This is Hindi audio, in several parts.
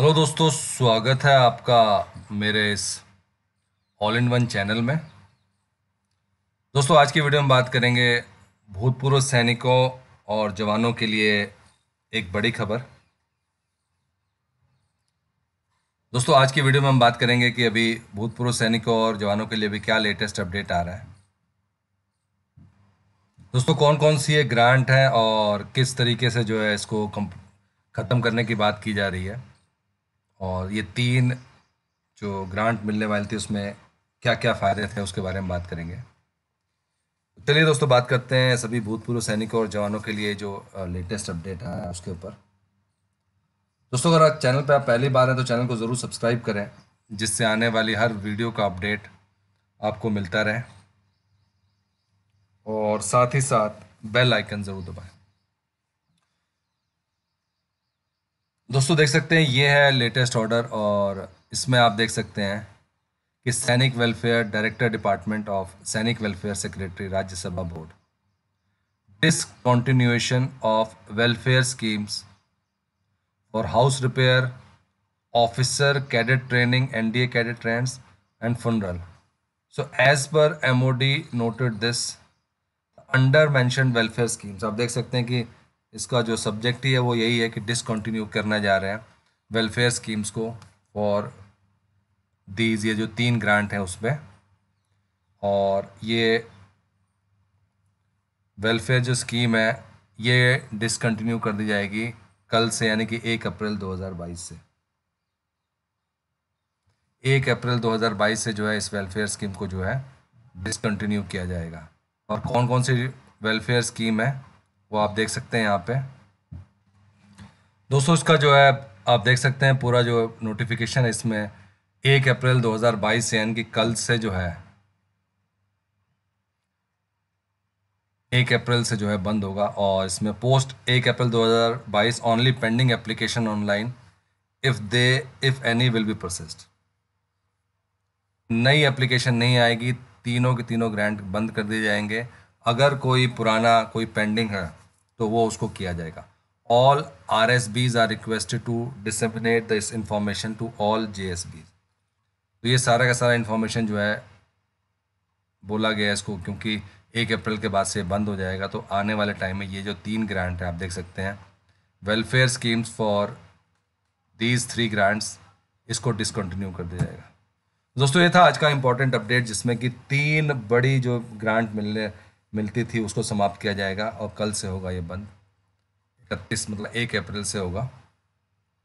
हेलो दोस्तों स्वागत है आपका मेरे इस ऑल इन वन चैनल में दोस्तों आज की वीडियो में बात करेंगे भूतपूर्व सैनिकों और जवानों के लिए एक बड़ी खबर दोस्तों आज की वीडियो में हम बात करेंगे कि अभी भूतपूर्व सैनिकों और जवानों के लिए भी क्या लेटेस्ट अपडेट आ रहा है दोस्तों कौन कौन सी ये ग्रांट है और किस तरीके से जो है इसको ख़त्म करने की बात की जा रही है और ये तीन जो ग्रांट मिलने वाली थी उसमें क्या क्या फ़ायदे थे उसके बारे में बात करेंगे चलिए दोस्तों बात करते हैं सभी भूतपूर्व सैनिकों और जवानों के लिए जो लेटेस्ट अपडेट आया है उसके ऊपर दोस्तों अगर आप चैनल पर आप पहली बार हैं तो चैनल को ज़रूर सब्सक्राइब करें जिससे आने वाली हर वीडियो का अपडेट आपको मिलता रहे और साथ ही साथ बेल आइकन ज़रूर दबाएं दोस्तों देख सकते हैं ये है लेटेस्ट ऑर्डर और इसमें आप देख सकते हैं कि सैनिक welfare director department of Sainik welfare secretary Rajya Sabha board discontinuation of welfare schemes for house repair officer cadet training N D A cadet trends and as per M O D noted this under mentioned welfare schemes आप देख सकते हैं कि इसका जो सब्जेक्ट ही है वो यही है कि डिसकंटिन्यू करना जा रहे हैं वेलफेयर स्कीम्स को फॉर दीज ये जो तीन ग्रांट हैं उसमें और ये वेलफेयर जो स्कीम है ये डिसकंटिन्यू कर दी जाएगी कल से यानी कि एक अप्रैल 2022 से एक अप्रैल 2022 से जो है इस वेलफेयर स्कीम को जो है डिसकंटिन्यू किया जाएगा और कौन कौन सी वेलफेयर स्कीम है वो आप देख सकते हैं यहाँ पे दोस्तों इसका जो है आप देख सकते हैं पूरा जो नोटिफिकेशन है इसमें एक अप्रैल 2022 से यानी कि कल से जो है एक अप्रैल से जो है बंद होगा और इसमें पोस्ट एक April 2022 only pending application online if they if any will be processed नई एप्लीकेशन नहीं आएगी तीनों के तीनों ग्रांट बंद कर दिए जाएंगे अगर कोई पुराना कोई पेंडिंग है तो वो उसको किया जाएगा all R S Bs are requested to disseminate this information to all J S Bs तो ये सारा का सारा इन्फॉर्मेशन जो है बोला गया इसको क्योंकि एक अप्रैल के बाद से बंद हो जाएगा तो आने वाले टाइम में ये जो तीन ग्रांट है आप देख सकते हैं welfare schemes for these three grants इसको डिसकंटिन्यू कर दिया जाएगा दोस्तों ये था आज का इम्पोर्टेंट अपडेट जिसमें कि तीन बड़ी जो ग्रांट मिलने मिलती थी उसको समाप्त किया जाएगा और कल से होगा ये बंद इकतीस मतलब एक अप्रैल से होगा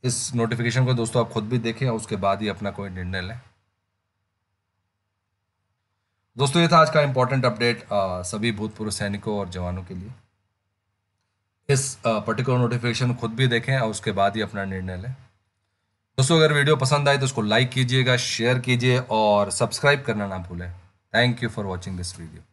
इस नोटिफिकेशन को दोस्तों आप खुद भी देखें और उसके बाद ही अपना कोई निर्णय लें दोस्तों ये था आज का इम्पोर्टेंट अपडेट सभी भूतपूर्व सैनिकों और जवानों के लिए इस पर्टिकुलर नोटिफिकेशन खुद भी देखें और उसके बाद ही अपना निर्णय लें दोस्तों अगर वीडियो पसंद आए तो उसको लाइक कीजिएगा शेयर कीजिए और सब्सक्राइब करना ना भूलें thank you for watching this video